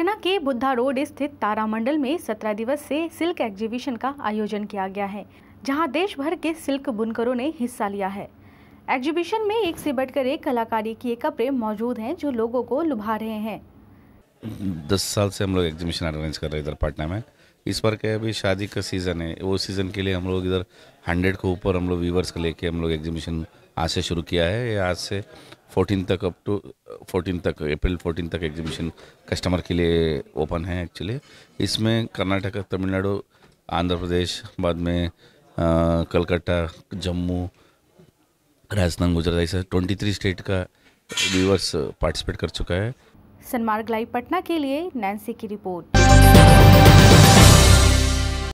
पटना के बुद्धा रोड स्थित तारामंडल में सत्रह दिवस से सिल्क एग्जीबिशन का आयोजन किया गया है जहां देश भर के सिल्क बुनकरों ने हिस्सा लिया है एग्जीबिशन में एक से बढ़कर एक कलाकारी की कपड़े मौजूद हैं जो लोगों को लुभा रहे हैं दस साल से हम लोग एग्जीबिशन ऑर्गेनाइज कर रहे हैं इधर पटना में इस बार क्या अभी शादी का सीज़न है वो सीज़न के लिए हम लोग इधर हंड्रेड के ऊपर हम लोग व्यूवर्स को लेके हम लोग एग्जीबिशन आज से शुरू किया है या आज से फोर्टीन तक अप टू फोर्टीन तक अप्रैल फोर्टीन तक एग्जीबिशन कस्टमर के लिए ओपन है एक्चुअली इसमें कर्नाटक तमिलनाडु आंध्र प्रदेश बाद में कलकत्ता जम्मू राजस्थान गुजरात ऐसा ट्वेंटी थ्री स्टेट का व्यूवर्स पार्टिसिपेट कर चुका है सनमार्ग लाइव पटना के लिए नैन्सी की रिपोर्ट